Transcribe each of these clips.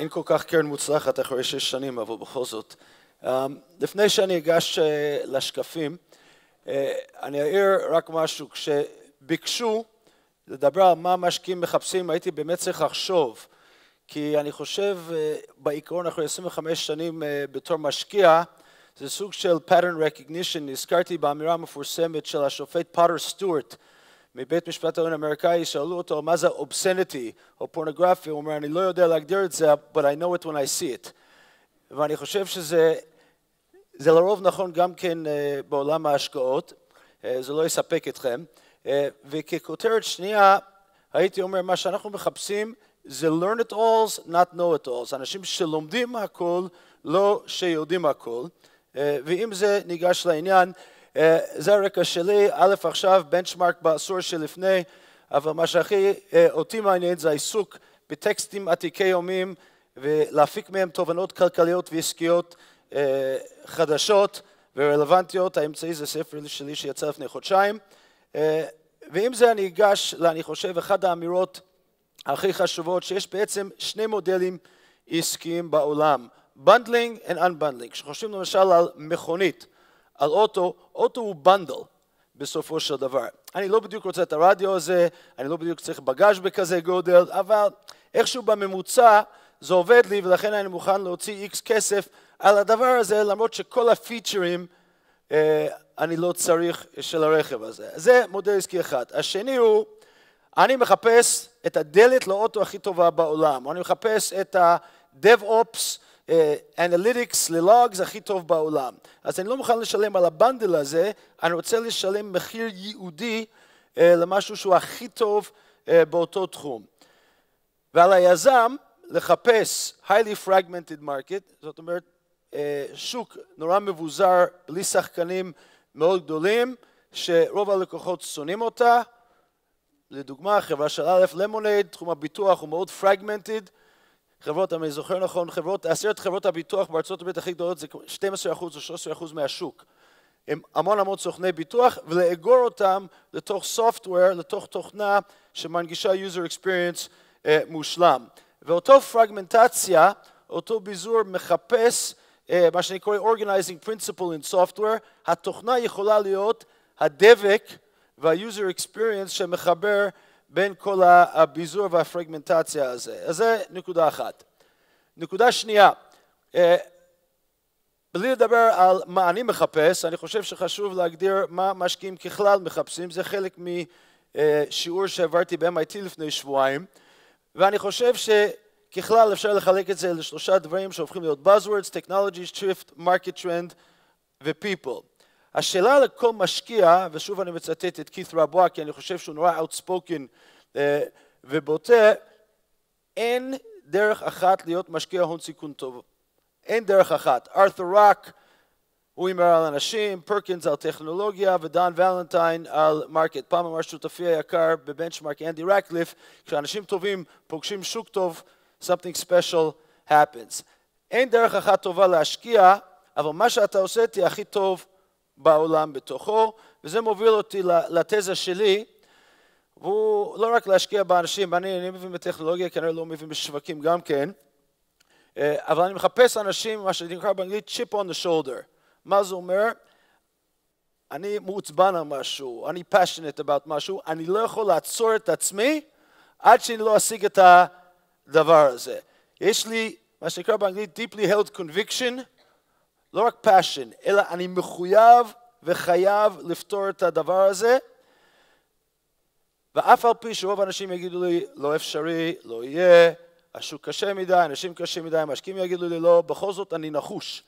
אין כל כך קרן מוצלחת אחרי שש שנים, אבל בכל זאת. אמ, לפני שאני אגש אה, לשקפים, אה, אני אעיר רק משהו. כשביקשו לדבר על מה המשקיעים מחפשים, הייתי באמת צריך לחשוב, כי אני חושב אה, בעיקרון אחרי 25 שנים בתור משקיע, זה סוג של pattern recognition, נזכרתי באמירה המפורסמת של השופט פאטר סטוארט, מבית משפט העליון האמריקאי, שאלו אותו מה זה אובסניטי או פורנוגרפיה, הוא אומר, אני לא יודע להגדיר את זה, but I know it when I see it. ואני חושב שזה זה לרוב נכון גם כן אה, בעולם ההשקעות, אה, זה לא יספק אתכם. אה, וככותרת שנייה, הייתי אומר, מה שאנחנו מחפשים זה learn it alls, not know it alls. אנשים שלומדים הכל, לא שיודעים הכל. ואם זה ניגש לעניין, אה, זה הרקע שלי, א' עכשיו בנצ'מארק בעשור שלפני, אבל מה שהכי אה, אותי מעניין זה העיסוק בטקסטים עתיקי יומים ולהפיק מהם תובנות כלכליות ועסקיות אה, חדשות ורלוונטיות, האמצעי זה ספר שלי שיצא לפני חודשיים. ועם זה אני אגש, אני חושב, אחת האמירות הכי חשובות, שיש בעצם שני מודלים עסקיים בעולם, בנדלינג ו-unbundling. כשחושבים למשל על מכונית, על אוטו, אוטו הוא בנדל בסופו של דבר. אני לא בדיוק רוצה את הרדיו הזה, אני לא בדיוק צריך בגאז' בכזה גודל, אבל איכשהו בממוצע זה עובד לי ולכן אני מוכן להוציא איקס כסף על הדבר הזה, למרות שכל הפיצ'רים אה, אני לא צריך של הרכב הזה. זה מודל עסקי אחד. השני הוא, אני מחפש את הדלת לאוטו הכי טובה בעולם, אני מחפש את ה-DevOps, אנליטיקס אה, ללוגס הכי טוב בעולם. אז אני לא מוכן לשלם על הבנדל הזה, אני רוצה לשלם מחיר ייעודי uh, למשהו שהוא הכי טוב uh, באותו תחום. ועל היזם לחפש highly fragmented market, זאת אומרת uh, שוק נורא מבוזר, בלי שחקנים מאוד גדולים, שרוב הלקוחות שונאים אותה. לדוגמה, חברה של א' למונייד, תחום הביטוח הוא מאוד פרגמנטד, חברות, אני זוכר נכון, חברות, עשרת חברות הביטוח בארצות הברית הכי גדולות זה 12% או 13% מהשוק. הם המון המון סוכני ביטוח, ולאגור אותם לתוך software, לתוך תוכנה שמנגישה user experience אה, מושלם. ואותו פרגמנטציה, אותו ביזור מחפש אה, מה שאני קורא organizing principle in software, התוכנה יכולה להיות הדבק וה-user experience שמחבר בין כל הביזור והפרגמנטציה הזה. אז זה נקודה אחת. נקודה שנייה, אה, בלי לדבר על מה אני מחפש, אני חושב שחשוב להגדיר מה משקיעים ככלל מחפשים, זה חלק משיעור שעברתי ב-MIT לפני שבועיים, ואני חושב שככלל אפשר לחלק את זה לשלושה דברים שהופכים להיות Buzzwords, Technology Shift, Market Trend ו-People. השאלה לכל משקיע, ושוב אני מצטט את כית' רבוע כי אני חושב שהוא נורא outspoken אה, ובוטה, אין דרך אחת להיות משקיע הון סיכון טוב. אין דרך אחת. ארת'ר ראק, הוא הימר על אנשים, פרקינס על טכנולוגיה ודן ולנטיין על מרקט. פעם אמר שותפי היקר בבנצ'מארק אנדי רקליף, כשאנשים טובים פוגשים שוק טוב, something special happens. אין דרך אחת טובה להשקיע, אבל מה שאתה עושה תהיה הכי טוב בעולם בתוכו, וזה מוביל אותי לתזה שלי, והוא לא רק להשקיע באנשים, אני, אני מבין בטכנולוגיה, כנראה לא מבין בשווקים גם כן, אה, אבל אני מחפש אנשים, מה שנקרא באנגלית chip on the shoulder. מה זה אומר? אני מעוצבן על משהו, אני passionate about משהו, אני לא יכול לעצור את עצמי עד שאני לא אשיג את הדבר הזה. יש לי, מה שנקרא באנגלית deeply held conviction, לא רק passion, אלא אני מחויב וחייב לפתור את הדבר הזה, ואף על פי שרוב האנשים יגידו לי, לא אפשרי, לא יהיה, השוק קשה מדי, אנשים קשים מדי, המשקיעים יגידו לי, לא, בכל זאת אני נחוש,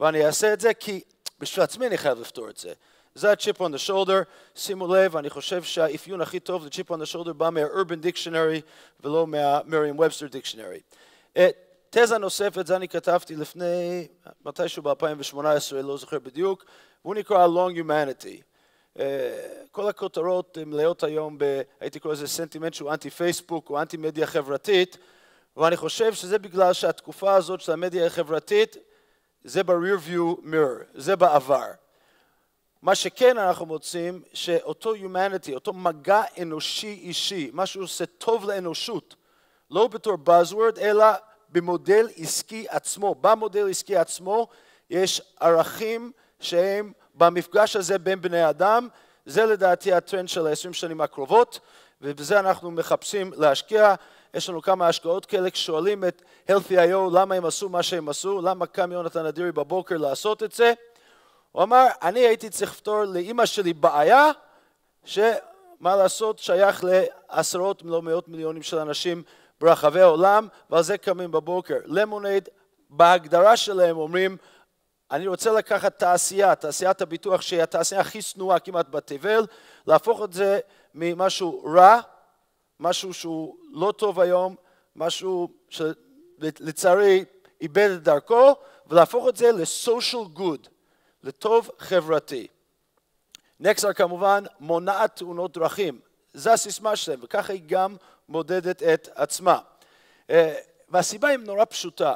ואני אעשה את זה כי בשביל עצמי אני חייב לפתור את זה. זה ה-chip on the shoulder, שימו לב, אני חושב שהאפיון הכי טוב ל-chip on the shoulder בא מה-urban dictionary ולא מה merium webster dictionary. אה, תזה נוספת, זה אני כתבתי לפני, מתישהו ב-2018, לא זוכר בדיוק, והוא נקרא Long Humanity. אה, כל הכותרות מלאות היום, ב, הייתי קורא לזה סנטימנט שהוא אנטי פייסבוק או אנטי מדיה חברתית, ואני חושב שזה בגלל שהתקופה הזאת של המדיה החברתית זה ב-rear view mirror, זה בעבר. מה שכן אנחנו מוצאים, שאותו humanity, אותו מגע אנושי אישי, מה שהוא עושה טוב לאנושות, לא בתור buzzword, אלא במודל עסקי עצמו. במודל עסקי עצמו יש ערכים שהם במפגש הזה בין בני אדם, זה לדעתי הטרנד של העשרים שנים הקרובות, ובזה אנחנו מחפשים להשקיע. יש לנו כמה השקעות כאלה, כששואלים את Healthy.io למה הם עשו מה שהם עשו, למה קם יונתן אדירי בבוקר לעשות את זה. הוא אמר, אני הייתי צריך לפתור לאימא שלי בעיה, שמה לעשות, שייך לעשרות אם לא מאות מיליונים של אנשים ברחבי העולם, ועל זה קמים בבוקר. למונייד, בהגדרה שלהם אומרים, אני רוצה לקחת תעשייה, תעשיית הביטוח שהיא התעשייה הכי שנואה כמעט בתבל, להפוך את זה ממשהו רע, משהו שהוא לא טוב היום, משהו שלצערי איבד את דרכו, ולהפוך את זה ל-social good, לטוב חברתי. נקסר כמובן מונעת תאונות דרכים. זה הסיסמה שלהם, וככה היא גם מודדת את עצמה. אה, והסיבה היא נורא פשוטה.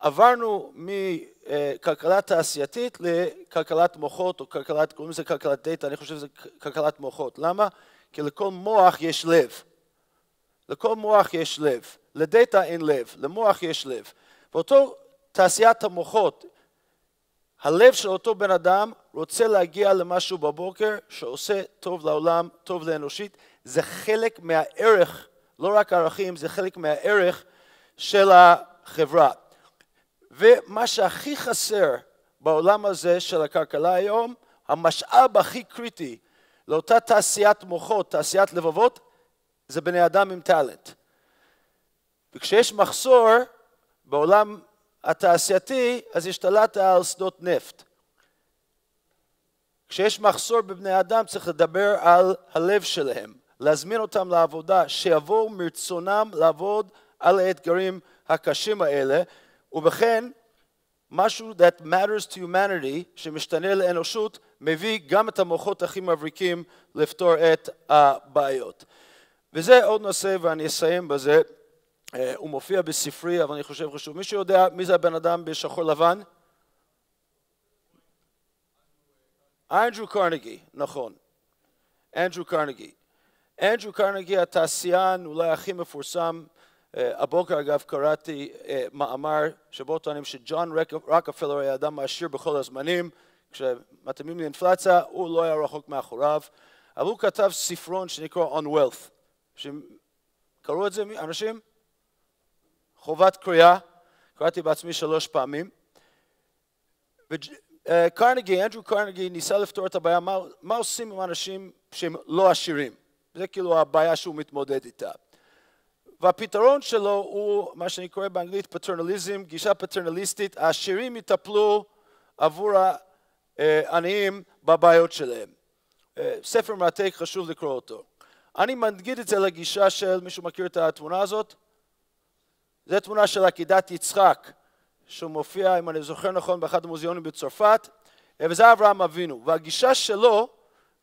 עברנו מכלכלה תעשייתית לכלכלת מוחות, או כלכלת, קוראים לזה כלכלת דאטה, אני חושב שזה כלכלת מוחות. למה? כי לכל מוח יש לב. לכל מוח יש לב. לדאטה אין לב, למוח יש לב. ואותו תעשיית המוחות הלב של אותו בן אדם רוצה להגיע למשהו בבוקר שעושה טוב לעולם, טוב לאנושית. זה חלק מהערך, לא רק ערכים, זה חלק מהערך של החברה. ומה שהכי חסר בעולם הזה של הכלכלה היום, המשאב הכי קריטי לאותה תעשיית מוחות, תעשיית לבבות, זה בני אדם עם טאלנט. וכשיש מחסור בעולם התעשייתי, אז השתלטת על שדות נפט. כשיש מחסור בבני אדם צריך לדבר על הלב שלהם, להזמין אותם לעבודה, שיבואו מרצונם לעבוד על האתגרים הקשים האלה, ובכן, משהו that matters to humanity, שמשתנה לאנושות, מביא גם את המוחות הכי מבריקים לפתור את הבעיות. וזה עוד נושא ואני אסיים בזה. אה, הוא מופיע בספרי, אבל אני חושב חשוב. מישהו יודע מי זה הבן אדם בשחור לבן? אנדרו קרנגי, נכון. אנדרו קרנגי. אנדרו קרנגי התעשיין אולי הכי מפורסם, אה, הבוקר אגב קראתי אה, מאמר שבו טוענים שג'ון רקפלר היה אדם העשיר בכל הזמנים, כשמתאימים לאינפלציה הוא לא היה רחוק מאחוריו, אבל הוא כתב ספרון שנקרא On Wealth, קראו את זה אנשים? חובת קריאה, קראתי בעצמי שלוש פעמים. וקרנגי, אה, אנדרו קרנגי ניסה לפתור את הבעיה, מה, מה עושים עם אנשים שהם לא עשירים? זה כאילו הבעיה שהוא מתמודד איתה. והפתרון שלו הוא מה שאני קורא באנגלית פטרנליזם, גישה פטרנליסטית, העשירים יטפלו עבור העניים אה, בבעיות שלהם. אה, ספר מרתק, חשוב לקרוא אותו. אני מנגיד את זה לגישה של, מישהו מכיר את התמונה הזאת? זו תמונה של עקידת יצחק, שמופיע, אם אני זוכר נכון, באחד המוזיאונים בצרפת, וזה אברהם אבינו. והגישה שלו,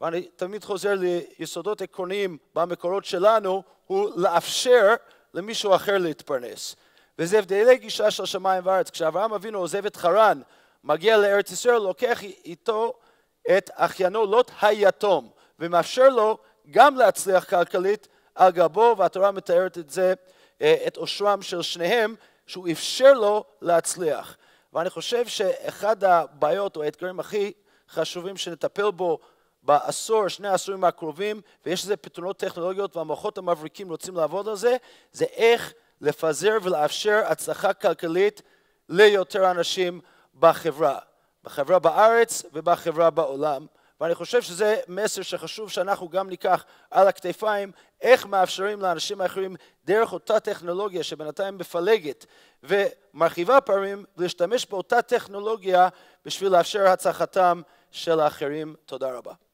ואני תמיד חוזר ליסודות עקרוניים במקורות שלנו, הוא לאפשר למישהו אחר להתפרנס. וזה הבדלי גישה של שמיים וארץ. כשאברהם אבינו עוזב את חרן, מגיע לארץ ישראל, לוקח איתו את אחיינו לוט היתום, ומאפשר לו גם להצליח כלכלית על גבו, והתורה מתארת את זה אה, את אושרם של שניהם, שהוא אפשר לו להצליח. ואני חושב שאחד הבעיות או האתגרים הכי חשובים שנטפל בו בעשור, שני העשורים הקרובים, ויש לזה פתרונות טכנולוגיות והמערכות המבריקים רוצים לעבוד על זה, זה איך לפזר ולאפשר הצלחה כלכלית ליותר אנשים בחברה, בחברה בארץ ובחברה בעולם. ואני חושב שזה מסר שחשוב שאנחנו גם ניקח על הכתפיים, איך מאפשרים לאנשים האחרים דרך אותה טכנולוגיה שבינתיים מפלגת ומרחיבה פערים, להשתמש באותה טכנולוגיה בשביל לאפשר הצלחתם של האחרים. תודה רבה.